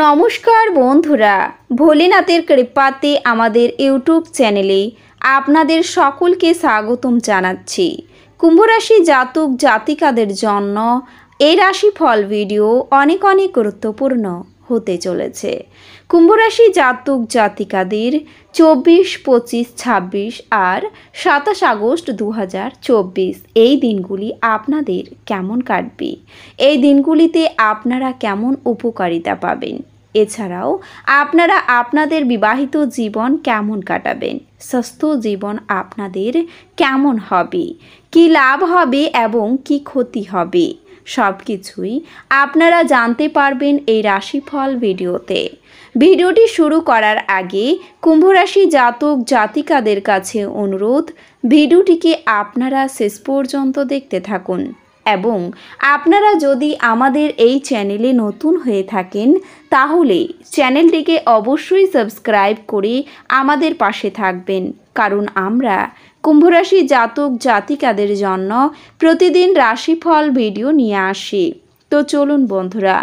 নমস্কার বন্ধুরা ভোলেনাথের কৃপাতে আমাদের ইউটিউব চ্যানেলে আপনাদের সকলকে স্বাগতম জানাচ্ছি কুম্ভরাশি জাতক জাতিকাদের জন্য এই রাশিফল ভিডিও অনেক অনেক গুরুত্বপূর্ণ হতে চলেছে কুম্ভরাশি জাতক জাতিকাদের চব্বিশ পঁচিশ ছাব্বিশ আর সাতাশ আগস্ট দু এই দিনগুলি আপনাদের কেমন কাটবে এই দিনগুলিতে আপনারা কেমন উপকারিতা পাবেন এছাড়াও আপনারা আপনাদের বিবাহিত জীবন কেমন কাটাবেন স্বাস্থ্য জীবন আপনাদের কেমন হবে কি লাভ হবে এবং কি ক্ষতি হবে সব কিছুই আপনারা জানতে পারবেন এই রাশিফল ভিডিওতে ভিডিওটি শুরু করার আগে কুম্ভরাশি জাতক জাতিকাদের কাছে অনুরোধ ভিডিওটিকে আপনারা শেষ পর্যন্ত দেখতে থাকুন এবং আপনারা যদি আমাদের এই চ্যানেলে নতুন হয়ে থাকেন তাহলে চ্যানেলটিকে অবশ্যই সাবস্ক্রাইব করে আমাদের পাশে থাকবেন কারণ আমরা কুম্ভরাশি জাতক জাতিকাদের জন্য প্রতিদিন রাশিফল ভিডিও নিয়ে আসি তো চলুন বন্ধুরা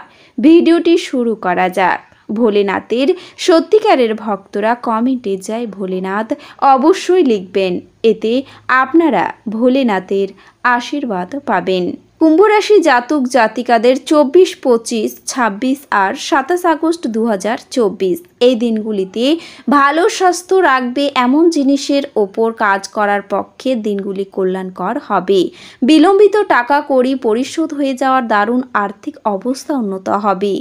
ভিডিওটি শুরু করা যাক ভোলেনাথের সত্যিকারের ভক্তরা কমেন্টে যায় ভোলেনাথ অবশ্যই লিখবেন এতে আপনারা ভোলেনাথের আশীর্বাদ পাবেন কুম্ভরাশি জাতক জাতিকাদের চব্বিশ পঁচিশ ছাব্বিশ আর সাতাশ আগস্ট দু হাজার চব্বিশ এই দিনগুলিতে ভালো স্বাস্থ্য রাখবে এমন জিনিসের ওপর কাজ করার পক্ষে দিনগুলি কল্যাণকর হবে বিলম্বিত টাকা কড়ি পরিশোধ হয়ে যাওয়ার দারুণ আর্থিক অবস্থা উন্নত হবে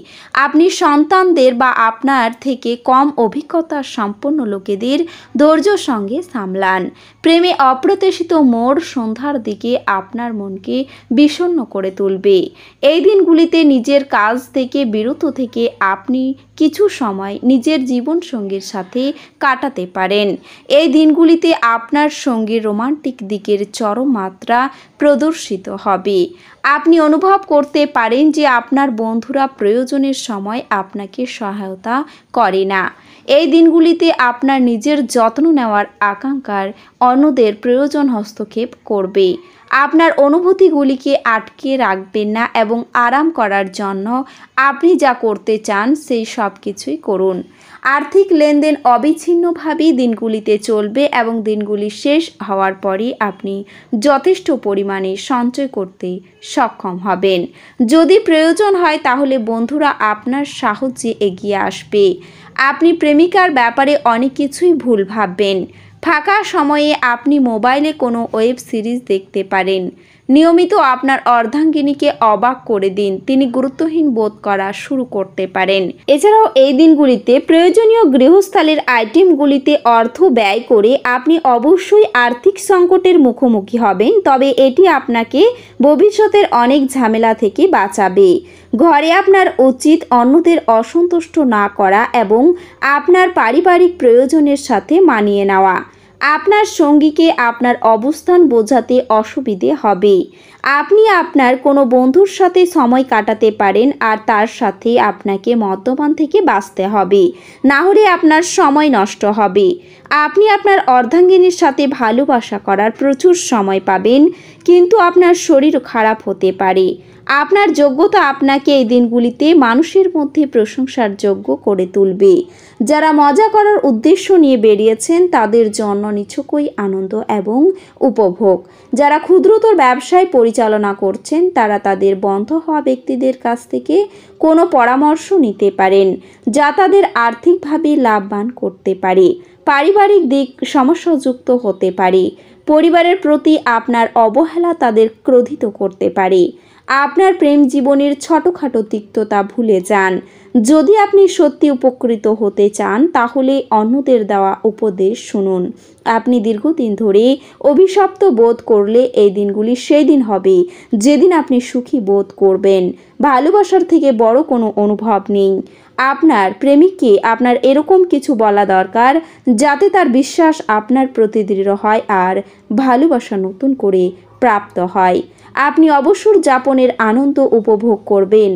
আপনি সন্তানদের বা আপনার থেকে কম অভিজ্ঞতা সম্পন্ন লোকেদের ধৈর্য সঙ্গে সামলান প্রেমে অপ্রত্যাশিত মোড় সন্ধ্যার দিকে আপনার মনকে বিষণ্ন করে তুলবে এই দিনগুলিতে নিজের কাজ থেকে বিরত থেকে আপনি কিছু সময় নিজের নিজের জীবন সঙ্গীর সাথে কাটাতে পারেন এই দিনগুলিতে আপনার সঙ্গীর রোমান্টিক দিকের চরম মাত্রা প্রদর্শিত হবে আপনি অনুভব করতে পারেন যে আপনার বন্ধুরা প্রয়োজনের সময় আপনাকে সহায়তা করে না এই দিনগুলিতে আপনার নিজের যত্ন নেওয়ার আকাঙ্ক্ষার অন্যদের প্রয়োজন হস্তক্ষেপ করবে আপনার অনুভূতিগুলিকে আটকে রাখবেন না এবং আরাম করার জন্য আপনি যা করতে চান সেই সব কিছুই করুন আর্থিক লেনদেন অবিচ্ছিন্নভাবেই দিনগুলিতে চলবে এবং দিনগুলি শেষ হওয়ার পরই আপনি যথেষ্ট পরিমাণে সঞ্চয় করতে সক্ষম হবেন যদি প্রয়োজন হয় তাহলে বন্ধুরা আপনার সাহায্যে এগিয়ে আসবে আপনি প্রেমিকার ব্যাপারে অনেক কিছুই ভুল ভাববেন ফাঁকা সময়ে আপনি মোবাইলে কোনো ওয়েব সিরিজ দেখতে পারেন নিয়মিত আপনার অর্ধাঙ্গিনীকে অবাক করে দিন তিনি গুরুত্বহীন বোধ করা শুরু করতে পারেন এছাড়াও এই দিনগুলিতে প্রয়োজনীয় গৃহস্থালের আইটেমগুলিতে অর্থ ব্যয় করে আপনি অবশ্যই আর্থিক সংকটের মুখোমুখি হবেন তবে এটি আপনাকে ভবিষ্যতের অনেক ঝামেলা থেকে বাঁচাবে ঘরে আপনার উচিত অন্যদের অসন্তুষ্ট না করা এবং আপনার পারিবারিক প্রয়োজনের সাথে মানিয়ে নেওয়া আপনার সঙ্গীকে আপনার অবস্থান বোঝাতে অসুবিধে হবে আপনি আপনার কোনো বন্ধুর সাথে সময় কাটাতে পারেন আর তার সাথে আপনাকে মদ্যপান থেকে বাঁচতে হবে না হলে আপনার সময় নষ্ট হবে আপনি আপনার অর্ধাঙ্গিনীর সাথে ভালোবাসা করার প্রচুর সময় পাবেন কিন্তু আপনার শরীর খারাপ হতে পারে আপনার যোগ্যতা আপনাকে এই দিনগুলিতে মানুষের মধ্যে প্রশংসার যোগ্য করে তুলবে যারা মজা করার উদ্দেশ্য নিয়ে বেরিয়েছেন তাদের জন্য নিছকই আনন্দ এবং উপভোগ যারা ক্ষুদ্রতর ব্যবসায় পরিচালনা করছেন তারা তাদের বন্ধ হওয়া ব্যক্তিদের কাছ থেকে কোনো পরামর্শ নিতে পারেন যা তাদের আর্থিকভাবে লাভবান করতে পারে পারিবারিক দিক সমস্যাযুক্ত হতে পারে পরিবারের প্রতি আপনার অবহেলা তাদের ক্রোধিত করতে পারে আপনার প্রেম জীবনের ছোটোখাটো তিক্ততা ভুলে যান যদি আপনি সত্যি উপকৃত হতে চান তাহলে অন্যদের দেওয়া উপদেশ শুনুন আপনি দীর্ঘদিন ধরে অভিশপ্ত বোধ করলে এই দিনগুলি সেই দিন হবে যেদিন আপনি সুখী বোধ করবেন ভালোবাসার থেকে বড় কোনো অনুভব নেই আপনার প্রেমিককে আপনার এরকম কিছু বলা দরকার যাতে তার বিশ্বাস আপনার প্রতি দৃঢ় হয় আর ভালোবাসা নতুন করে প্রাপ্ত হয় আপনি অবসর যাপনের আনন্দ উপভোগ করবেন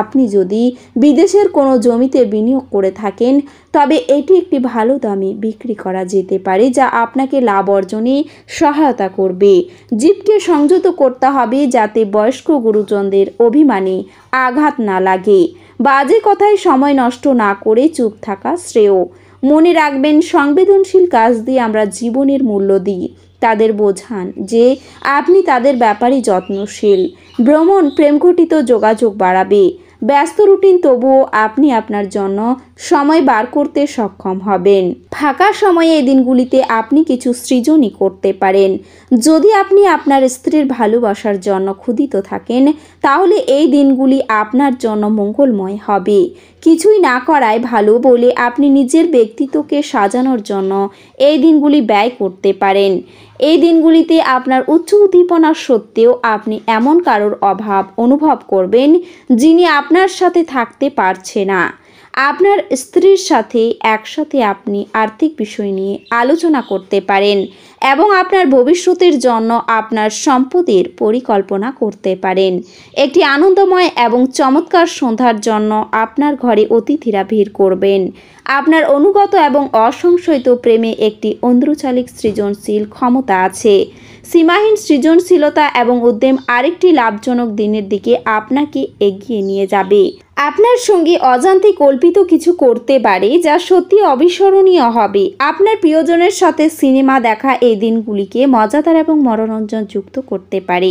আপনি যদি বিদেশের কোনো জমিতে বিনিয়োগ করে থাকেন তবে এটি একটি ভালো দামে বিক্রি করা যেতে পারে যা আপনাকে লাভ অর্জনে সহায়তা করবে জীবকে সংযত করতে হবে যাতে বয়স্ক গুরুজনদের অভিমানে আঘাত না লাগে বাজে কথায় সময় নষ্ট না করে চুপ থাকা শ্রেয় মনে রাখবেন সংবেদনশীল কাজ দিয়ে আমরা জীবনের মূল্য দিই তাদের বোঝান যে আপনি তাদের ব্যাপারে যত্নশীল ভ্রমণ প্রেমঘটিত যোগাযোগ বাড়াবে ব্যস্ত রুটিন তবুও আপনি আপনার জন্য সময় বার করতে সক্ষম হবেন ফাঁকা সময়ে এই দিনগুলিতে আপনি কিছু সৃজনই করতে পারেন যদি আপনি আপনার স্ত্রীর ভালোবাসার জন্য ক্ষুদিত থাকেন তাহলে এই দিনগুলি আপনার জন্য মঙ্গলময় হবে কিছুই না করায় ভালো বলে আপনি নিজের ব্যক্তিত্বকে সাজানোর জন্য এই দিনগুলি ব্যয় করতে পারেন এই দিনগুলিতে আপনার উচ্চ উদ্দীপনা সত্ত্বেও আপনি এমন কারোর অভাব অনুভব করবেন যিনি আপনার সাথে থাকতে পারছে না আপনার স্ত্রীর সাথে একসাথে আপনি আর্থিক বিষয় নিয়ে আলোচনা করতে পারেন এবং আপনার ভবিষ্যতের জন্য আপনার সম্পদের পরিকল্পনা করতে পারেন একটি আনন্দময় এবং চমৎকার সন্ধ্যার জন্য আপনার ঘরে অতিথিরা ভিড় করবেন আপনার অনুগত এবং অসংশয়িত প্রেমে একটি অন্দ্রচালিক সৃজনশীল ক্ষমতা আছে সীমাহীন সৃজনশীলতা এবং উদ্যম আরেকটি লাভজনক দিনের দিকে আপনাকে এগিয়ে নিয়ে যাবে আপনার সঙ্গে অজান্তে কল্পিত কিছু করতে পারে যা সত্যি অবিস্মরণীয় হবে আপনার প্রিয়জনের সাথে সিনেমা দেখা এই দিনগুলিকে মজাদার এবং মনোরঞ্জন যুক্ত করতে পারে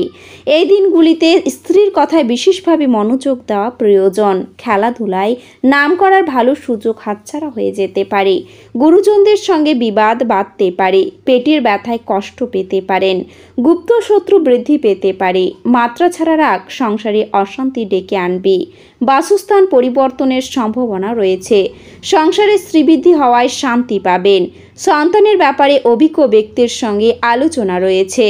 এই দিনগুলিতে স্ত্রীর কথায় বিশেষভাবে মনোযোগ দেওয়া প্রয়োজন খেলাধুলায় নাম করার ভালো সুযোগ হাতছাড়া হয়ে যেতে পারে গুরুজনদের সঙ্গে বিবাদ বাঁধতে পারে পেটের ব্যথায় কষ্ট পেতে পারেন গুপ্ত শত্রু বৃদ্ধি পেতে পারে মাত্রা ছাড়া রাগ সংসারে অশান্তি ডেকে আনবে বাসু বাসস্থান পরিবর্তনের সম্ভাবনা রয়েছে সংসারে শ্রীবৃদ্ধি হওয়ায় শান্তি পাবেন সন্তানের ব্যাপারে অভিজ্ঞ ব্যক্তির সঙ্গে আলোচনা রয়েছে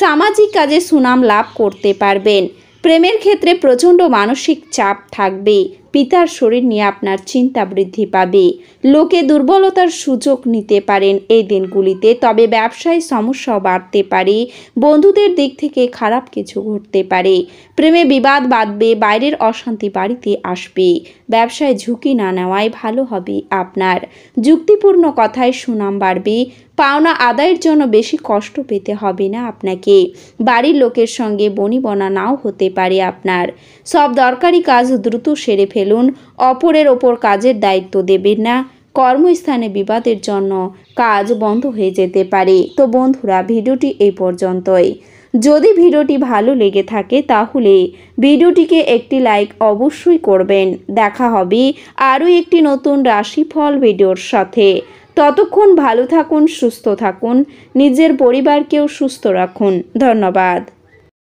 সামাজিক কাজে সুনাম লাভ করতে পারবেন প্রেমের ক্ষেত্রে প্রচণ্ড মানসিক চাপ থাকবে পিতার শরীর নিয়ে আপনার চিন্তা বৃদ্ধি পাবে লোকে দুর্বলতার সুযোগ নিতে পারেন এই দিনগুলিতে তবে ব্যবসায় সমস্যা বাড়তে পারে বন্ধুদের দিক থেকে খারাপ কিছু ঘটতে পারে প্রেমে বিবাদ বাঁধবে বাইরের অশান্তি বাড়িতে আসবে ব্যবসায় ঝুঁকি না নেওয়াই ভালো হবে আপনার যুক্তিপূর্ণ কথায় সুনাম বাড়বে পাওনা আদায়ের জন্য বেশি কষ্ট পেতে হবে না আপনাকে বাড়ির লোকের সঙ্গে বনিবনা নাও হতে পারে আপনার সব দরকারি কাজ দ্রুত সেরে ফেলুন অপরের ওপর কাজের দায়িত্ব দেবেন না কর্মস্থানে বিবাদের জন্য কাজ বন্ধ হয়ে যেতে পারে তো বন্ধুরা ভিডিওটি এই পর্যন্তই যদি ভিডিওটি ভালো লেগে থাকে তাহলে ভিডিওটিকে একটি লাইক অবশ্যই করবেন দেখা হবে আরও একটি নতুন রাশিফল ভিডিওর সাথে ততক্ষণ ভালো থাকুন সুস্থ থাকুন নিজের পরিবারকেও সুস্থ রাখুন ধন্যবাদ